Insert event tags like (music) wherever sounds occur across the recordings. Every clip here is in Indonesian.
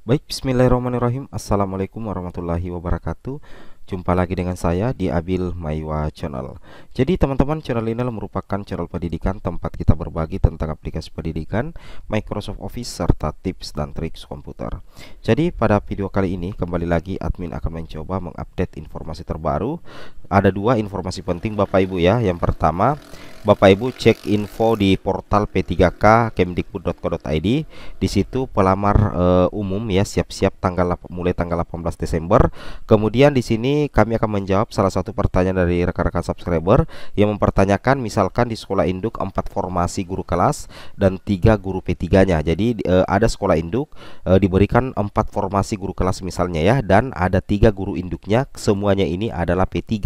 Baik, bismillahirrahmanirrahim. Assalamualaikum warahmatullahi wabarakatuh. Jumpa lagi dengan saya di Abil Maiwa Channel. Jadi teman-teman, channel ini merupakan channel pendidikan tempat kita berbagi tentang aplikasi pendidikan, Microsoft Office serta tips dan trik komputer. Jadi pada video kali ini kembali lagi admin akan mencoba mengupdate informasi terbaru. Ada dua informasi penting Bapak Ibu ya. Yang pertama, Bapak Ibu cek info di portal p3k kemdikbud.co.id di situ pelamar uh, umum ya siap-siap tanggal mulai tanggal 18 Desember kemudian di sini kami akan menjawab salah satu pertanyaan dari rekan-rekan subscriber yang mempertanyakan misalkan di sekolah induk empat formasi guru kelas dan tiga guru P3 nya jadi uh, ada sekolah induk uh, diberikan empat formasi guru kelas misalnya ya dan ada tiga guru induknya semuanya ini adalah P3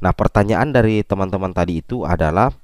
nah pertanyaan dari teman-teman tadi itu adalah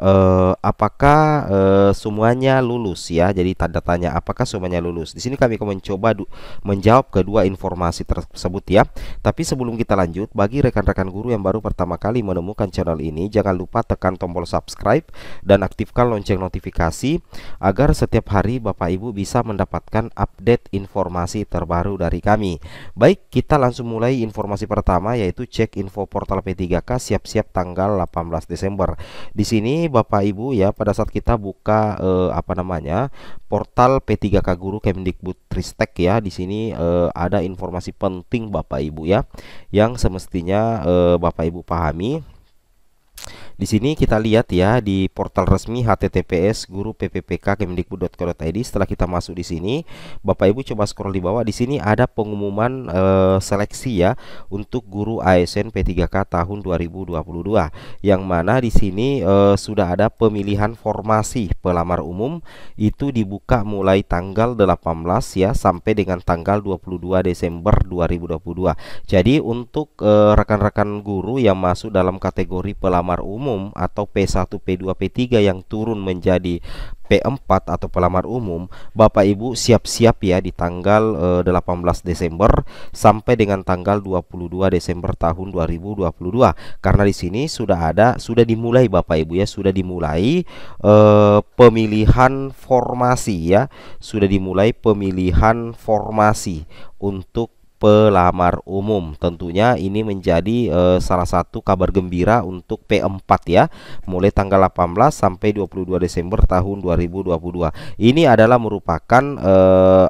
uh, apakah uh, semuanya lulus ya. Jadi tanda tanya apakah semuanya lulus. Di sini kami akan mencoba menjawab kedua informasi tersebut ya. Tapi sebelum kita lanjut, bagi rekan-rekan guru yang baru pertama kali menemukan channel ini, jangan lupa tekan tombol subscribe dan aktifkan lonceng notifikasi agar setiap hari Bapak Ibu bisa mendapatkan update informasi terbaru dari kami. Baik, kita langsung mulai informasi pertama yaitu cek info portal P3K siap-siap tanggal 18 Desember. Di sini Bapak Ibu ya pada saat kita buka eh, apa namanya portal P3K Guru Tristek ya di sini eh, ada informasi penting Bapak Ibu ya yang semestinya eh, Bapak Ibu pahami di sini kita lihat ya di portal resmi https guru pppk kemdikbud.co.id setelah kita masuk di sini Bapak Ibu coba scroll di bawah di sini ada pengumuman e, seleksi ya untuk guru ASN P3K tahun 2022 yang mana di sini e, sudah ada pemilihan formasi pelamar umum itu dibuka mulai tanggal 18 ya sampai dengan tanggal 22 Desember 2022. Jadi untuk eh, rekan-rekan guru yang masuk dalam kategori pelamar umum umum atau P1, P2, P3 yang turun menjadi P4 atau pelamar umum, Bapak Ibu siap-siap ya di tanggal eh, 18 Desember sampai dengan tanggal 22 Desember tahun 2022. Karena di sini sudah ada sudah dimulai Bapak Ibu ya, sudah dimulai eh, pemilihan formasi ya, sudah dimulai pemilihan formasi untuk pelamar umum. Tentunya ini menjadi e, salah satu kabar gembira untuk P4 ya, mulai tanggal 18 sampai 22 Desember tahun 2022. Ini adalah merupakan e,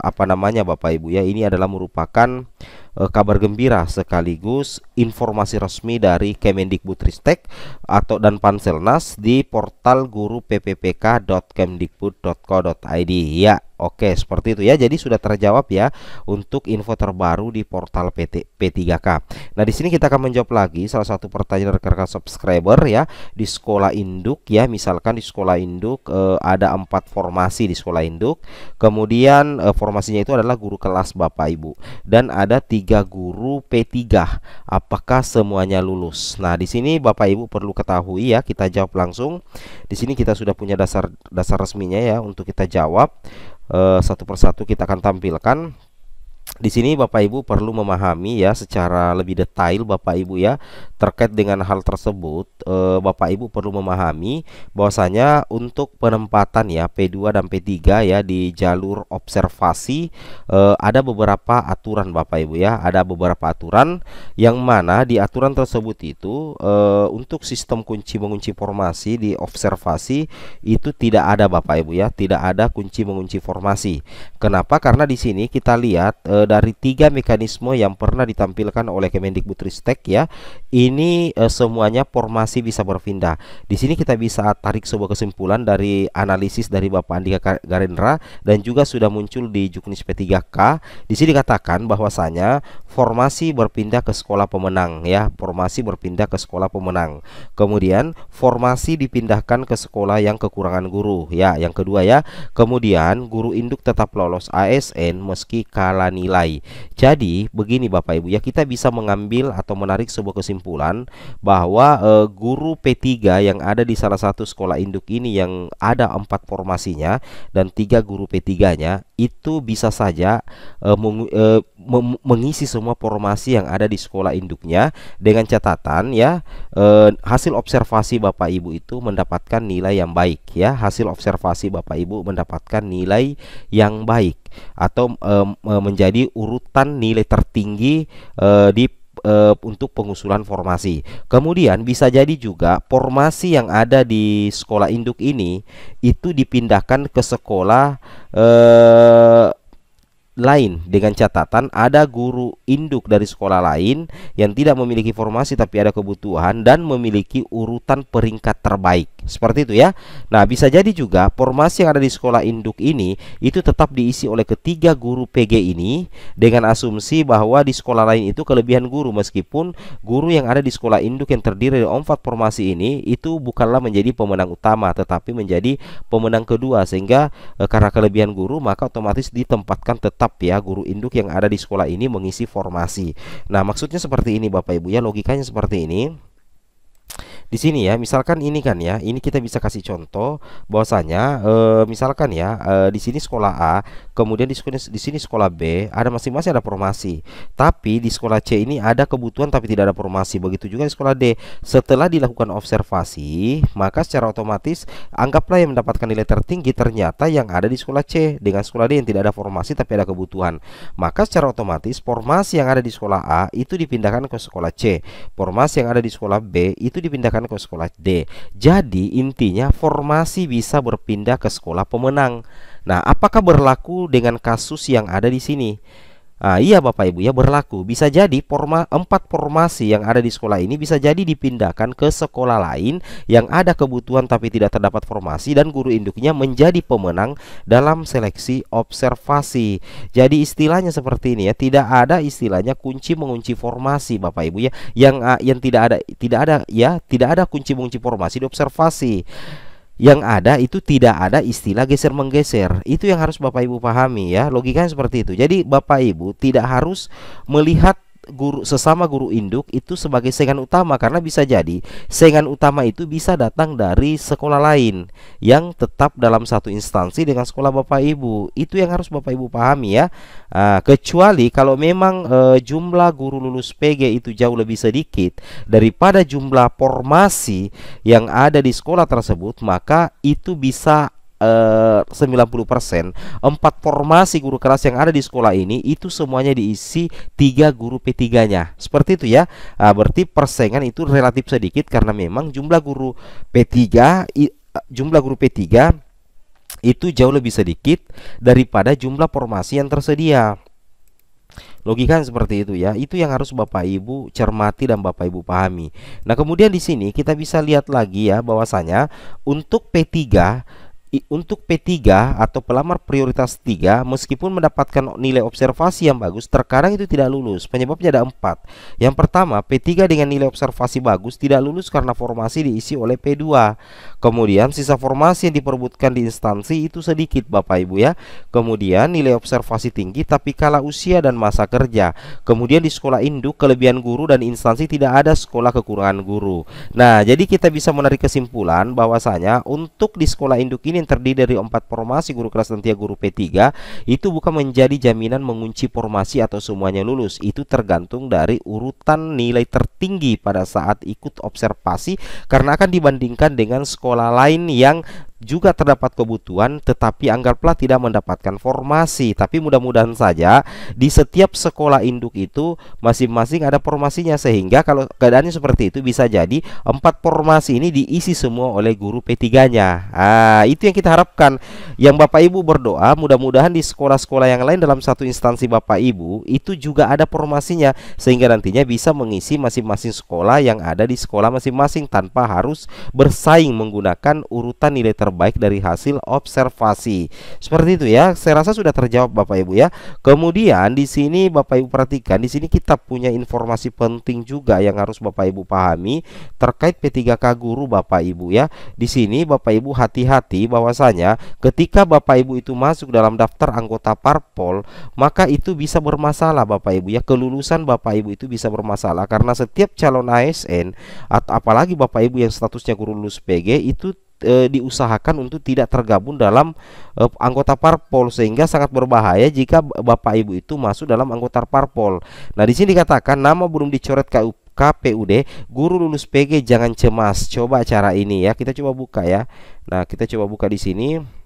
apa namanya Bapak Ibu ya, ini adalah merupakan Eh, kabar gembira sekaligus informasi resmi dari Kemendikbudristek atau dan Panselnas di portal guru pppk.kemdikbud.co.id ya Oke, seperti itu ya. Jadi sudah terjawab ya untuk info terbaru di portal PT P3K. Nah, di sini kita akan menjawab lagi salah satu pertanyaan rekan-rekan subscriber ya di sekolah induk ya. Misalkan di sekolah induk eh, ada empat formasi di sekolah induk. Kemudian eh, formasinya itu adalah guru kelas Bapak Ibu dan ada tiga tiga guru P3. Apakah semuanya lulus? Nah, di sini Bapak Ibu perlu ketahui ya, kita jawab langsung. Di sini kita sudah punya dasar dasar resminya ya untuk kita jawab. E, satu persatu kita akan tampilkan di sini Bapak Ibu perlu memahami ya secara lebih detail Bapak Ibu ya terkait dengan hal tersebut e, Bapak Ibu perlu memahami bahwasanya untuk penempatan ya P2 dan P3 ya di jalur observasi e, ada beberapa aturan Bapak Ibu ya ada beberapa aturan yang mana di aturan tersebut itu e, untuk sistem kunci mengunci formasi di observasi itu tidak ada Bapak Ibu ya tidak ada kunci mengunci formasi Kenapa karena di sini kita lihat e, dari tiga mekanisme yang pernah ditampilkan oleh Kemendikbudristek ya. Ini eh, semuanya formasi bisa berpindah. Di sini kita bisa tarik sebuah kesimpulan dari analisis dari Bapak Andika Garendra dan juga sudah muncul di Juknis P3K. Di sini dikatakan bahwasanya formasi berpindah ke sekolah pemenang ya, formasi berpindah ke sekolah pemenang. Kemudian formasi dipindahkan ke sekolah yang kekurangan guru ya. Yang kedua ya, kemudian guru induk tetap lolos ASN meski kalah nilai. Jadi begini Bapak Ibu ya, kita bisa mengambil atau menarik sebuah kesimpulan bahwa eh, guru P3 yang ada di salah satu sekolah induk ini yang ada empat formasinya dan tiga guru P3-nya itu bisa saja uh, meng, uh, mengisi semua formasi yang ada di sekolah induknya dengan catatan ya uh, hasil observasi Bapak Ibu itu mendapatkan nilai yang baik ya hasil observasi Bapak Ibu mendapatkan nilai yang baik atau uh, menjadi urutan nilai tertinggi uh, di e, untuk pengusulan formasi. Kemudian bisa jadi juga formasi yang ada di sekolah induk ini itu dipindahkan ke sekolah e, lain dengan catatan ada guru induk dari sekolah lain yang tidak memiliki formasi tapi ada kebutuhan dan memiliki urutan peringkat terbaik. Seperti itu ya. Nah, bisa jadi juga formasi yang ada di sekolah induk ini itu tetap diisi oleh ketiga guru PG ini dengan asumsi bahwa di sekolah lain itu kelebihan guru meskipun guru yang ada di sekolah induk yang terdiri dari empat formasi ini itu bukanlah menjadi pemenang utama tetapi menjadi pemenang kedua sehingga eh, karena kelebihan guru maka otomatis ditempatkan tetap tetap ya guru induk yang ada di sekolah ini mengisi formasi. Nah, maksudnya seperti ini Bapak Ibu ya, logikanya seperti ini di sini ya misalkan ini kan ya ini kita bisa kasih contoh bahwasanya e, misalkan ya e, di sini sekolah A kemudian di, di sini sekolah B ada masing-masing ada formasi tapi di sekolah C ini ada kebutuhan tapi tidak ada formasi begitu juga di sekolah D setelah dilakukan observasi maka secara otomatis anggaplah yang mendapatkan nilai tertinggi ternyata yang ada di sekolah C dengan sekolah D yang tidak ada formasi tapi ada kebutuhan maka secara otomatis formasi yang ada di sekolah A itu dipindahkan ke sekolah C formasi yang ada di sekolah B itu dipindahkan dipindahkan ke sekolah D. Jadi intinya formasi bisa berpindah ke sekolah pemenang. Nah, apakah berlaku dengan kasus yang ada di sini? Ah, iya Bapak Ibu ya berlaku. Bisa jadi forma empat formasi yang ada di sekolah ini bisa jadi dipindahkan ke sekolah lain yang ada kebutuhan tapi tidak terdapat formasi dan guru induknya menjadi pemenang dalam seleksi observasi. Jadi istilahnya seperti ini ya, tidak ada istilahnya kunci mengunci formasi Bapak Ibu ya. Yang ah, yang tidak ada tidak ada ya, tidak ada kunci mengunci formasi di observasi yang ada itu tidak ada istilah geser menggeser. Itu yang harus Bapak Ibu pahami ya. Logikanya seperti itu. Jadi Bapak Ibu tidak harus melihat guru sesama guru induk itu sebagai saingan utama karena bisa jadi saingan utama itu bisa datang dari sekolah lain yang tetap dalam satu instansi dengan sekolah Bapak Ibu. Itu yang harus Bapak Ibu pahami ya. nah, kecuali kalau memang e, jumlah guru lulus PG itu jauh lebih sedikit daripada jumlah formasi yang ada di sekolah tersebut, maka itu bisa eh, 90% empat formasi guru kelas yang ada di sekolah ini itu semuanya diisi tiga guru P3 nya seperti itu ya nah, berarti persaingan itu relatif sedikit karena memang jumlah guru P3 eh, jumlah guru P3 itu jauh lebih sedikit daripada jumlah formasi yang tersedia Logika seperti itu ya. Itu yang harus Bapak Ibu cermati dan Bapak Ibu pahami. Nah, kemudian di sini kita bisa lihat lagi ya bahwasanya untuk P3 untuk P3 atau pelamar prioritas 3 meskipun mendapatkan nilai observasi yang bagus terkadang itu tidak lulus penyebabnya ada empat yang pertama P3 dengan nilai observasi bagus tidak lulus karena formasi diisi oleh P2 kemudian sisa formasi yang diperbutkan di instansi itu sedikit Bapak Ibu ya kemudian nilai observasi tinggi tapi kalah usia dan masa kerja kemudian di sekolah induk kelebihan guru dan instansi tidak ada sekolah kekurangan guru nah jadi kita bisa menarik kesimpulan bahwasanya untuk di sekolah induk ini yang terdiri dari empat formasi guru kelas dan tiga guru P3 itu bukan menjadi jaminan mengunci formasi atau semuanya lulus. Itu tergantung dari urutan nilai tertinggi pada saat ikut observasi karena akan dibandingkan dengan sekolah lain yang juga terdapat kebutuhan tetapi anggaplah tidak mendapatkan formasi tapi mudah-mudahan saja di setiap sekolah induk itu masing-masing ada formasinya sehingga kalau keadaannya seperti itu bisa jadi empat formasi ini diisi semua oleh guru P3-nya ah itu yang kita harapkan yang Bapak Ibu berdoa mudah-mudahan di sekolah-sekolah yang lain dalam satu instansi Bapak Ibu itu juga ada formasinya sehingga nantinya bisa mengisi masing-masing sekolah yang ada di sekolah masing-masing tanpa harus bersaing menggunakan urutan nilai ter terbaik dari hasil observasi. Seperti itu ya. Saya rasa sudah terjawab Bapak Ibu ya. Kemudian di sini Bapak Ibu perhatikan di sini kita punya informasi penting juga yang harus Bapak Ibu pahami terkait P3K guru Bapak Ibu ya. Di sini Bapak Ibu hati-hati bahwasanya ketika Bapak Ibu itu masuk dalam daftar anggota parpol, maka itu bisa bermasalah Bapak Ibu ya. Kelulusan Bapak Ibu itu bisa bermasalah karena setiap calon ASN atau apalagi Bapak Ibu yang statusnya guru lulus PG itu e, diusahakan untuk tidak tergabung dalam e, anggota parpol sehingga sangat berbahaya jika Bapak Ibu itu masuk dalam anggota parpol. Nah, di sini dikatakan nama belum dicoret KU KPUD, guru lulus PG jangan cemas. Coba cara ini ya, kita coba buka ya. Nah, kita coba buka di sini.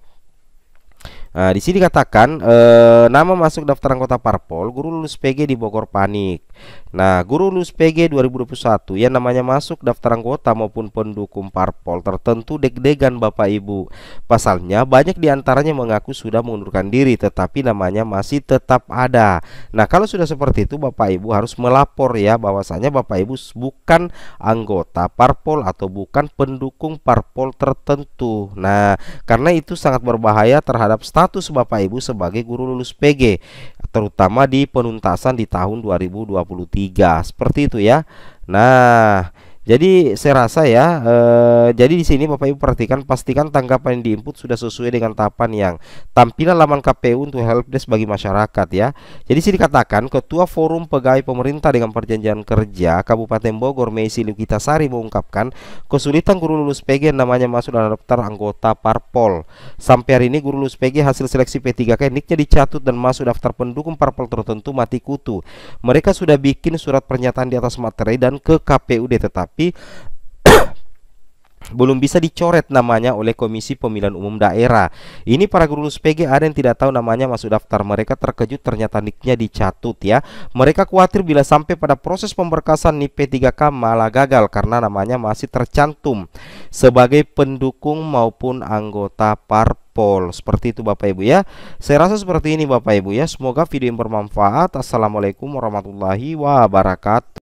Nah, di sini dikatakan eh, nama masuk daftar anggota parpol guru lulus PG di Bogor panik. Nah, guru lulus PG 2021 yang namanya masuk daftar anggota maupun pendukung parpol tertentu deg-degan Bapak Ibu. Pasalnya banyak di antaranya mengaku sudah mengundurkan diri tetapi namanya masih tetap ada. Nah, kalau sudah seperti itu Bapak Ibu harus melapor ya bahwasanya Bapak Ibu bukan anggota parpol atau bukan pendukung parpol tertentu. Nah, karena itu sangat berbahaya terhadap staf status Bapak Ibu sebagai guru lulus PG terutama di penuntasan di tahun 2023. Seperti itu ya. Nah, jadi saya rasa ya, eh, jadi di sini Bapak Ibu perhatikan pastikan tanggapan yang diinput sudah sesuai dengan tahapan yang tampilan laman KPU untuk helpdesk bagi masyarakat ya. Jadi sini dikatakan Ketua Forum Pegawai Pemerintah dengan Perjanjian Kerja Kabupaten Bogor Meisi Lukita Sari mengungkapkan kesulitan guru lulus PG yang namanya masuk dalam daftar anggota Parpol. Sampai hari ini guru lulus PG hasil seleksi P3K niknya dicatut dan masuk daftar pendukung Parpol tertentu mati kutu. Mereka sudah bikin surat pernyataan di atas materai dan ke KPUD tetap tapi (coughs) belum bisa dicoret namanya oleh Komisi Pemilihan Umum Daerah. Ini para guru lulus PG ada yang tidak tahu namanya masuk daftar. Mereka terkejut ternyata niknya dicatut ya. Mereka khawatir bila sampai pada proses pemberkasan NIP 3K malah gagal karena namanya masih tercantum sebagai pendukung maupun anggota parpol. Seperti itu Bapak Ibu ya. Saya rasa seperti ini Bapak Ibu ya. Semoga video ini bermanfaat. Assalamualaikum warahmatullahi wabarakatuh.